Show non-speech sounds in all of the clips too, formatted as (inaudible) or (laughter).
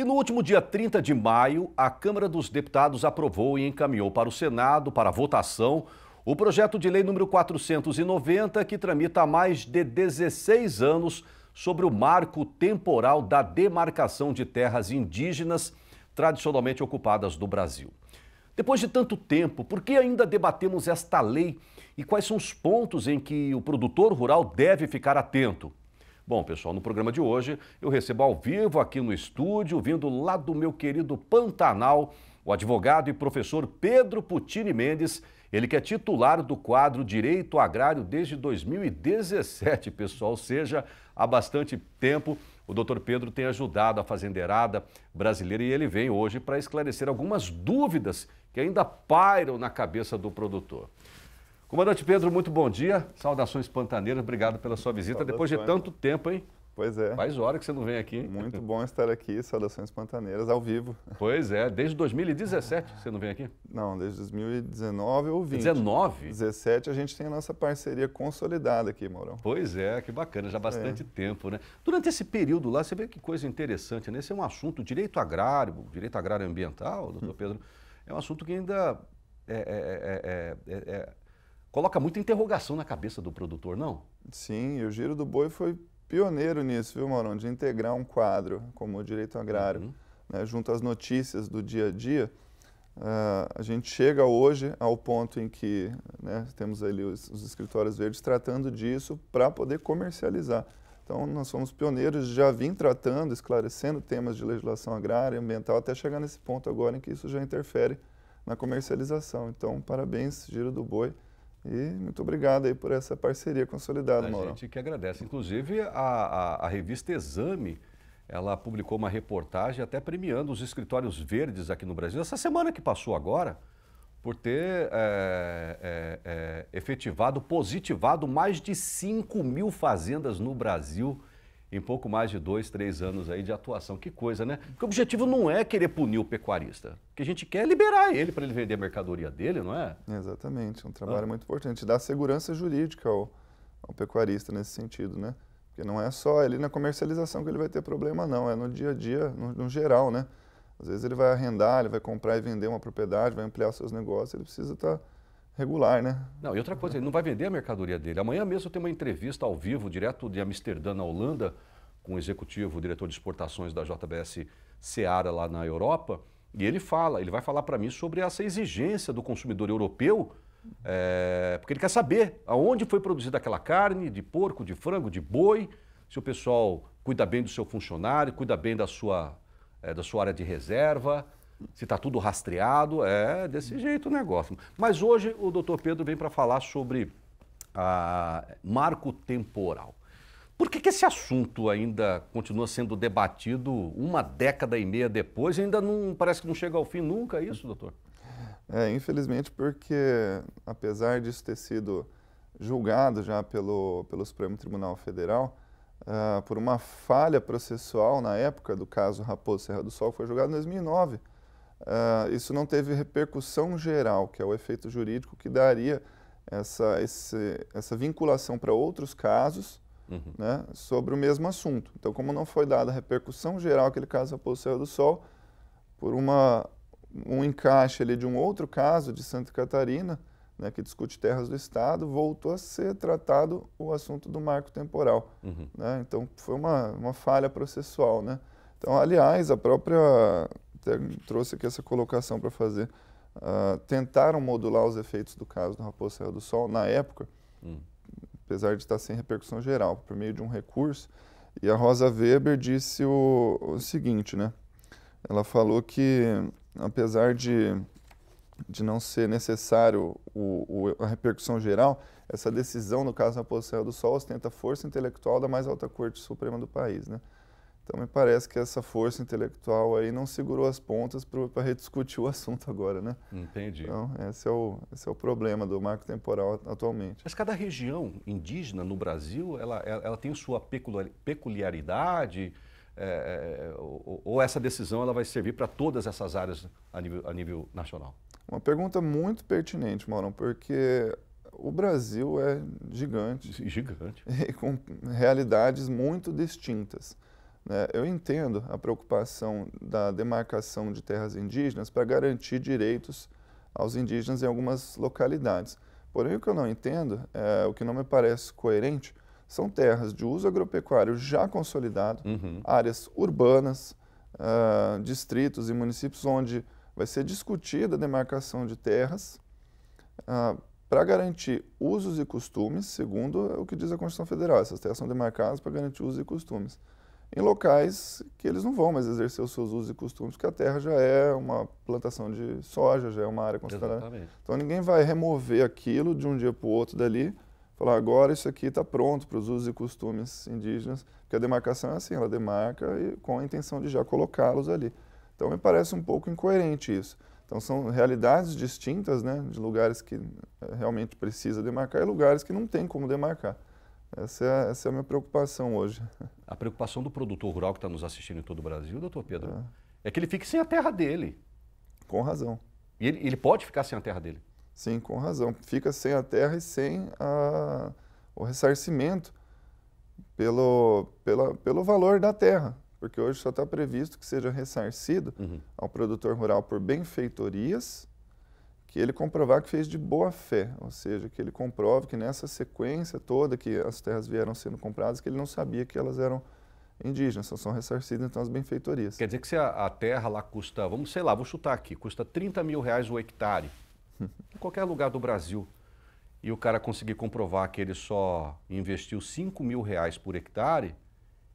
E no último dia 30 de maio, a Câmara dos Deputados aprovou e encaminhou para o Senado, para votação, o projeto de lei número 490, que tramita há mais de 16 anos sobre o marco temporal da demarcação de terras indígenas tradicionalmente ocupadas do Brasil. Depois de tanto tempo, por que ainda debatemos esta lei e quais são os pontos em que o produtor rural deve ficar atento? Bom, pessoal, no programa de hoje eu recebo ao vivo aqui no estúdio, vindo lá do meu querido Pantanal, o advogado e professor Pedro Putini Mendes, ele que é titular do quadro Direito Agrário desde 2017, pessoal, seja há bastante tempo. O doutor Pedro tem ajudado a fazendeirada brasileira e ele vem hoje para esclarecer algumas dúvidas que ainda pairam na cabeça do produtor. Comandante Pedro, muito bom dia. Saudações pantaneiras, obrigado pela sua visita. Saudações. Depois de tanto tempo, hein? Pois é. Faz hora que você não vem aqui. Muito bom estar aqui, saudações pantaneiras, ao vivo. Pois é, desde 2017 você não vem aqui? Não, desde 2019 ou 20. 19? 17 a gente tem a nossa parceria consolidada aqui, Mourão. Pois é, que bacana, já há bastante é. tempo, né? Durante esse período lá, você vê que coisa interessante, né? Esse é um assunto, direito agrário, direito agrário ambiental, doutor Pedro, é um assunto que ainda é, é, é coloca muita interrogação na cabeça do produtor, não? Sim, e o Giro do Boi foi pioneiro nisso, viu, Maron? De integrar um quadro como o direito agrário, uhum. né, junto às notícias do dia a dia. Uh, a gente chega hoje ao ponto em que né, temos ali os, os, escritórios verdes tratando disso para poder comercializar. Então, nós somos pioneiros, já vim tratando, esclarecendo temas de legislação agrária, ambiental, até chegar nesse ponto agora em que isso já interfere na comercialização. Então, parabéns, Giro do Boi. E muito obrigado aí por essa parceria consolidada, a Maurão. A gente que agradece. Inclusive, a, a, a, revista Exame, ela publicou uma reportagem até premiando os escritórios verdes aqui no Brasil. Essa semana que passou agora, por ter é, é, é, efetivado, positivado mais de 5 mil fazendas no Brasil em pouco mais de dois, três anos aí de atuação. Que coisa, né? Porque o objetivo não é querer punir o pecuarista. O que a gente quer é liberar ele para ele vender a mercadoria dele, não é? Exatamente. Um trabalho ah. muito importante. Dá segurança jurídica ao, ao pecuarista nesse sentido, né? Porque não é só ele na comercialização que ele vai ter problema, não. É no dia a dia, no, no geral, né? Às vezes ele vai arrendar, ele vai comprar e vender uma propriedade, vai ampliar seus negócios, ele precisa estar... Tá regular, né? Não, e outra coisa, ele não vai vender a mercadoria dele. Amanhã mesmo eu tenho uma entrevista ao vivo, direto de Amsterdã, na Holanda, com o executivo, o diretor de exportações da JBS Seara lá na Europa, e ele fala, ele vai falar para mim sobre essa exigência do consumidor europeu, é, porque ele quer saber aonde foi produzida aquela carne, de porco, de frango, de boi, se o pessoal cuida bem do seu funcionário, cuida bem da sua, é, da sua área de reserva, se está tudo rastreado, é desse uhum. jeito o negócio. Mas hoje o doutor Pedro vem para falar sobre ah, marco temporal. Por que, que, esse assunto ainda continua sendo debatido uma década e meia depois e ainda não parece que não chega ao fim nunca é isso, doutor? É, infelizmente porque apesar disso ter sido julgado já pelo, pelo Supremo Tribunal Federal uh, por uma falha processual na época do caso Raposo Serra do Sol, que foi julgado em 2009, uh, isso não teve repercussão geral, que é o efeito jurídico que daria essa, esse, essa vinculação para outros casos uhum. né, sobre o mesmo assunto. Então, como não foi dada repercussão geral aquele caso da Serra do sol, por uma, um encaixe ali de um outro caso de Santa Catarina, né, que discute terras do Estado, voltou a ser tratado o assunto do marco temporal. Uhum. Né? Então, foi uma, uma falha processual. Né? Então, aliás, a própria até trouxe aqui essa colocação para fazer. Uh, tentaram modular os efeitos do caso do Raposo Serra do Sol na época, hum. apesar de estar sem repercussão geral, por meio de um recurso. E a Rosa Weber disse o, o seguinte, né? Ela falou que, apesar de, de não ser necessário o, o a repercussão geral, essa decisão no caso do Raposo Serra do Sol ostenta força intelectual da mais alta corte suprema do país, né? Então me parece que essa força intelectual aí não segurou as pontas para rediscutir o assunto agora, né? Entendi. Então esse é, o, esse é o problema do marco temporal atualmente. Mas cada região indígena no Brasil, ela, ela tem sua peculiaridade, é, é ou, ou, essa decisão ela vai servir para todas essas áreas a nível, a nível nacional? Uma pergunta muito pertinente, Maurão, porque o Brasil é gigante. Gigante. (laughs) E com realidades muito distintas. Né, eu entendo a preocupação da demarcação de terras indígenas para garantir direitos aos indígenas em algumas localidades. Porém, o que eu não entendo, é, o que não me parece coerente, são terras de uso agropecuário já consolidado, uhum. áreas urbanas, uh, distritos e municípios onde vai ser discutida a demarcação de terras uh, para garantir usos e costumes, segundo o que diz a Constituição Federal. Essas terras são demarcadas para garantir usos e costumes em locais que eles não vão mais exercer os seus usos e costumes, porque a terra já é uma plantação de soja, já é uma área considerada. Exatamente. Então ninguém vai remover aquilo de um dia para o outro dali, falar agora isso aqui está pronto para os usos e costumes indígenas, porque a demarcação é assim, ela demarca e, com a intenção de já colocá-los ali. Então me parece um pouco incoerente isso. Então são realidades distintas, né, de lugares que eh, realmente precisa demarcar e lugares que não tem como demarcar. Essa é, essa é a minha preocupação hoje. A preocupação do produtor rural que está nos assistindo em todo o Brasil, doutor Pedro, é. é. que ele fique sem a terra dele. Com razão. E ele, ele, pode ficar sem a terra dele? Sim, com razão. Fica sem a terra e sem a, o ressarcimento pelo, pela, pelo valor da terra. Porque hoje só está previsto que seja ressarcido uhum. ao produtor rural por benfeitorias que ele comprovar que fez de boa fé, ou seja, que ele comprove que nessa sequência toda que as terras vieram sendo compradas, que ele não sabia que elas eram indígenas, só são ressarcidas então as benfeitorias. Quer dizer que se a, a terra lá custa, vamos sei lá, vou chutar aqui, custa 30 mil reais o hectare, (laughs) em qualquer lugar do Brasil, e o cara conseguir comprovar que ele só investiu 5 mil reais por hectare,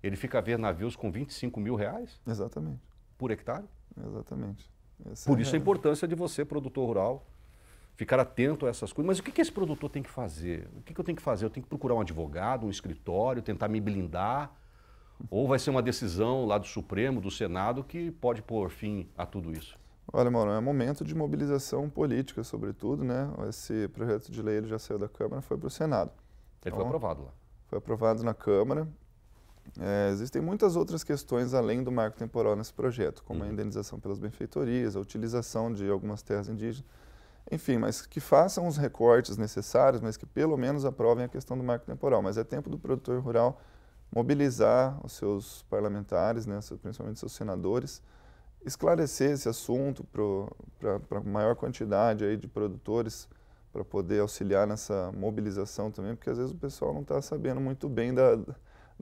ele fica a ver navios com 25 mil reais? Exatamente. Por hectare? Exatamente. Essa Por é isso a é. importância de você, produtor rural, ficar atento a essas coisas. Mas o que, que esse produtor tem que fazer? O que, que eu tenho que fazer? Eu tenho que procurar um advogado, um escritório, tentar me blindar? Ou vai ser uma decisão lá do Supremo, do Senado, que pode pôr fim a tudo isso? Olha, Mauro, é momento de mobilização política, sobretudo, né? Esse projeto de lei ele já saiu da Câmara, foi para o Senado. Ele então, foi aprovado lá. Foi aprovado na Câmara. É, existem muitas outras questões além do marco temporal nesse projeto, como uhum. a indenização pelas benfeitorias, a utilização de algumas terras indígenas, enfim, mas que façam os recortes necessários, mas que pelo menos aprovem a questão do marco temporal. Mas é tempo do produtor rural mobilizar os seus parlamentares, né, principalmente seus senadores, esclarecer esse assunto para a maior quantidade aí de produtores, para poder auxiliar nessa mobilização também, porque às vezes o pessoal não está sabendo muito bem da,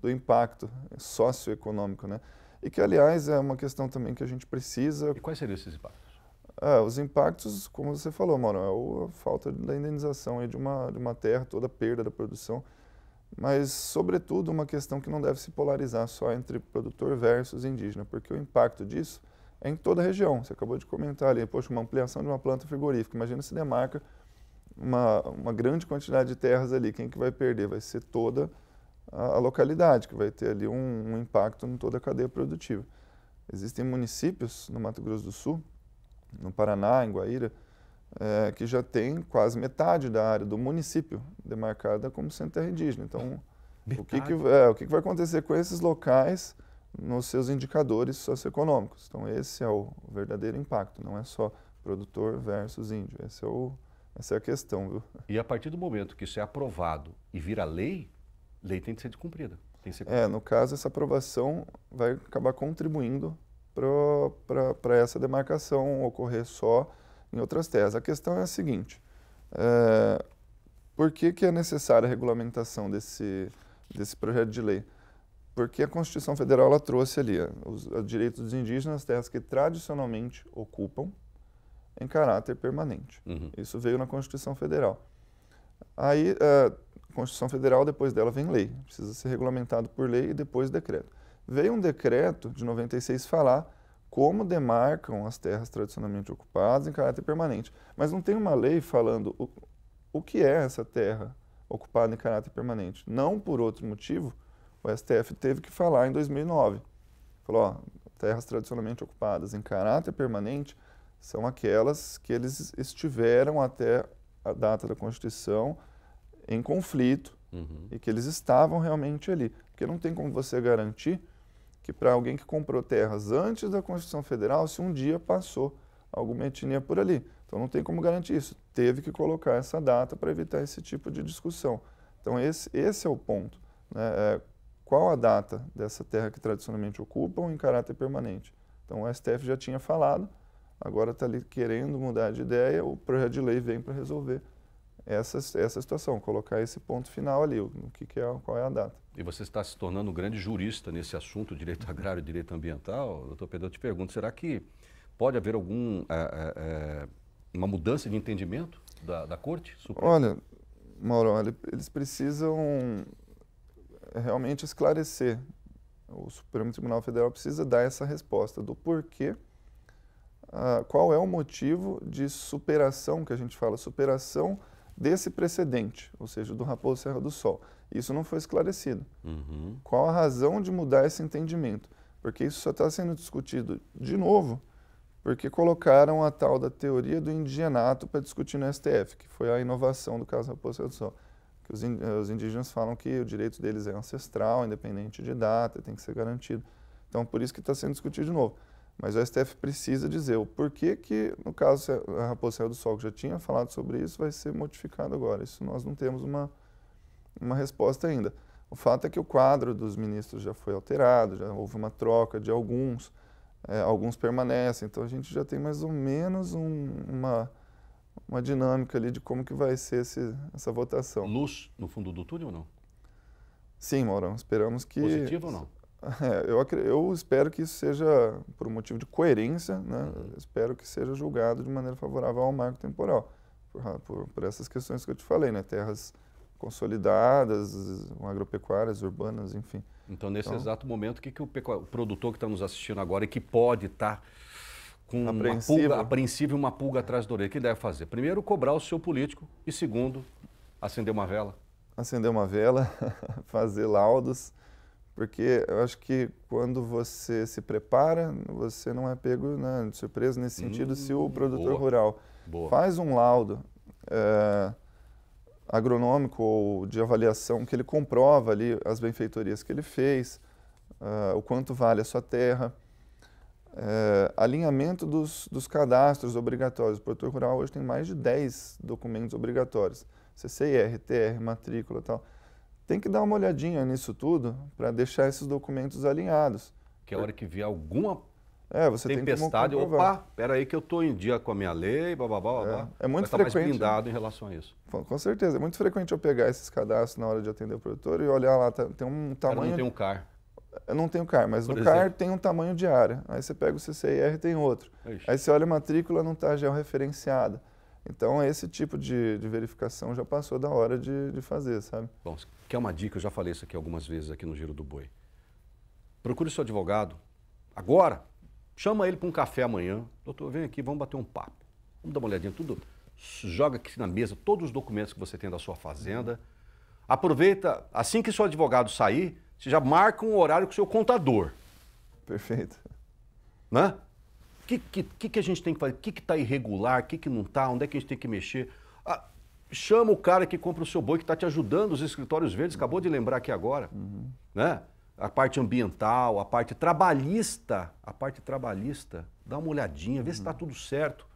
do impacto socioeconômico, né? E que, aliás, é uma questão também que a gente precisa... E quais seriam esses impactos? Ah, os impactos, como você falou, é a falta da indenização aí de, uma, de uma terra, toda a perda da produção, mas, sobretudo, uma questão que não deve se polarizar só entre produtor versus indígena, porque o impacto disso é em toda a região. Você acabou de comentar ali, poxa, uma ampliação de uma planta frigorífica, imagina se demarca uma, uma grande quantidade de terras ali, quem que vai perder? Vai ser toda a, localidade, que vai ter ali um, um impacto em toda a cadeia produtiva. Existem municípios no Mato Grosso do Sul, no Paraná, em Guaíra, é, que já tem quase metade da área do município demarcada como sendo terra indígena. Então, o, que, que, é, o que, que, vai acontecer com esses locais nos seus indicadores socioeconômicos? Então, esse é o verdadeiro impacto, não é só produtor versus índio. Esse é o, essa é a questão. Viu? E a partir do momento que isso é aprovado e vira lei, lei tem que ser cumprida. Tem que ser cumprida. É, no caso, essa aprovação vai acabar contribuindo para essa demarcação ocorrer só em outras terras. A questão é a seguinte, é, por que, que é necessária a regulamentação desse, desse projeto de lei? Porque a Constituição Federal ela trouxe ali é, os, os é, direitos dos indígenas, terras que tradicionalmente ocupam, em caráter permanente. Uhum. Isso veio na Constituição Federal. Aí, uh, Constituição Federal, depois dela vem lei. Precisa ser regulamentado por lei e depois decreto. Veio um decreto de 96 falar como demarcam as terras tradicionalmente ocupadas em caráter permanente. Mas não tem uma lei falando o, o que é essa terra ocupada em caráter permanente. Não por outro motivo, o STF teve que falar em 2009. Falou, ó, terras tradicionalmente ocupadas em caráter permanente são aquelas que eles estiveram até a data da Constituição em conflito uhum. e que eles estavam realmente ali. Porque não tem como você garantir que para alguém que comprou terras antes da Constituição Federal, se um dia passou alguma etnia por ali. Então não tem como garantir isso. Teve que colocar essa data para evitar esse tipo de discussão. Então esse, esse é o ponto. Né? É, qual a data dessa terra que tradicionalmente ocupam em caráter permanente? Então o STF já tinha falado, agora está ali querendo mudar de ideia, o projeto de lei vem para resolver essa, essa situação, colocar esse ponto final ali, o, que, que, é, qual é a data. E você está se tornando um grande jurista nesse assunto, direito agrário e direito ambiental. Doutor Pedro, eu te pergunto, será que pode haver algum, é, é, é uma mudança de entendimento da, da Corte Suprema? Olha, Mauro, eles precisam realmente esclarecer. O Supremo Tribunal Federal precisa dar essa resposta do porquê Uh, qual é o motivo de superação, que a gente fala, superação desse precedente, ou seja, do Raposo Serra do Sol. Isso não foi esclarecido. Uhum. Qual a razão de mudar esse entendimento? Porque isso só está sendo discutido de novo porque colocaram a tal da teoria do indigenato para discutir no STF, que foi a inovação do caso Raposo Serra do Sol. Que os, os indígenas falam que o direito deles é ancestral, independente de data, tem que ser garantido. Então, por isso que está sendo discutido de novo. Mas o STF precisa dizer o porquê que, no caso, a Raposa Serra do Sol, que já tinha falado sobre isso, vai ser modificado agora. Isso nós não temos uma, uma resposta ainda. O fato é que o quadro dos ministros já foi alterado, já houve uma troca de alguns, é, alguns permanecem, então a gente já tem mais ou menos um, uma, uma dinâmica ali de como que vai ser esse, essa votação. Luz no fundo do túnel ou não? Sim, Maurão, esperamos que... Positivo ou não? É, eu, eu, espero que isso seja, por um motivo de coerência, né? uhum. espero que seja julgado de maneira favorável ao marco temporal, por, por, por essas questões que eu te falei, né? terras consolidadas, agropecuárias, urbanas, enfim. Então, nesse então, exato momento, o que, que o, pecu... o produtor que está nos assistindo agora e que pode estar tá com apreensivo. uma pulga apreensivo e uma pulga atrás da orelha, o que ele deve fazer? Primeiro, cobrar o seu político e, segundo, acender uma vela. Acender uma vela, (laughs) fazer laudos, porque eu acho que quando você se prepara, você não é pego né, de surpresa nesse sentido. Hum, se o hum, produtor boa, rural boa. faz um laudo é, agronômico ou de avaliação que ele comprova ali as benfeitorias que ele fez, é, o quanto vale a sua terra, é, alinhamento dos, dos cadastros obrigatórios. O produtor rural hoje tem mais de 10 documentos obrigatórios, CCIR, TR, matrícula e tal tem que dar uma olhadinha nisso tudo para deixar esses documentos alinhados. Que a hora que vier alguma é, você tempestade, tem opa, peraí que eu estou em dia com a minha lei, blá, blá, blá, é, blá. É muito Vai frequente. mais né? blindado em relação a isso. Com certeza, é muito frequente eu pegar esses cadastros na hora de atender o produtor e olhar lá, tá, tem um tamanho... Cara, não tem um CAR. Eu não tenho CAR, mas Por no exemplo. CAR tem um tamanho de área. Aí você pega o CCIR, tem outro. Ixi. Aí você olha a matrícula, não está georreferenciada. referenciada então, esse tipo de, de verificação já passou da hora de, de fazer, sabe? Bom, quer uma dica? Eu já falei isso aqui algumas vezes aqui no Giro do Boi. Procure seu advogado agora. Chama ele para um café amanhã. Doutor, vem aqui, vamos bater um papo. Vamos dar uma olhadinha tudo. Joga aqui na mesa todos os documentos que você tem da sua fazenda. Aproveita, assim que seu advogado sair, você já marca um horário com o seu contador. Perfeito. Né? O que, que, que, a gente tem que fazer? O que está irregular? O que, que não está? Onde é que a gente tem que mexer? Ah, chama o cara que compra o seu boi, que está te ajudando, os escritórios verdes, acabou de lembrar aqui agora. Uhum. Né? A parte ambiental, a parte trabalhista, a parte trabalhista, dá uma olhadinha, vê uhum. se está tudo certo.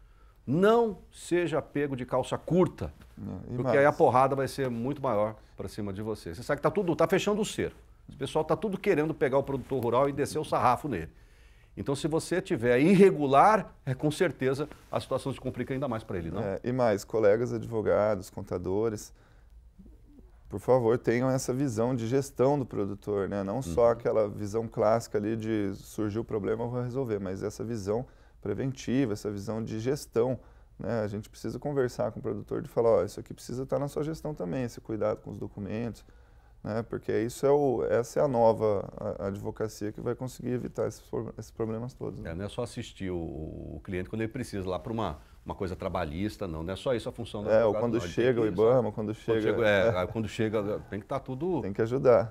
Não seja pego de calça curta, não, porque mais? aí a porrada vai ser muito maior para cima de você. Você sabe que está tudo, está fechando o cerco. O pessoal está tudo querendo pegar o produtor rural e descer o sarrafo nele. Então, se você tiver irregular, é, com certeza a situação se complica ainda mais para ele, não? É, e mais, colegas advogados, contadores, por favor, tenham essa visão de gestão do produtor, né? Não só uhum. aquela visão clássica ali de surgiu o problema, vou resolver, mas essa visão preventiva, essa visão de gestão, né? A gente precisa conversar com o produtor de falar, ó, oh, isso aqui precisa estar tá na sua gestão também, esse cuidado com os documentos, né? porque isso é o, essa é a nova advocacia que vai conseguir evitar esses, esses problemas todos. Né? É, não é só assistir o, o cliente quando ele precisa lá para uma uma coisa trabalhista, não. Não é só isso a função da É, quando não, chega o Ibama, quando chega. Quando chega, é, é. (laughs) quando chega, tem que estar tá tudo. Tem que ajudar.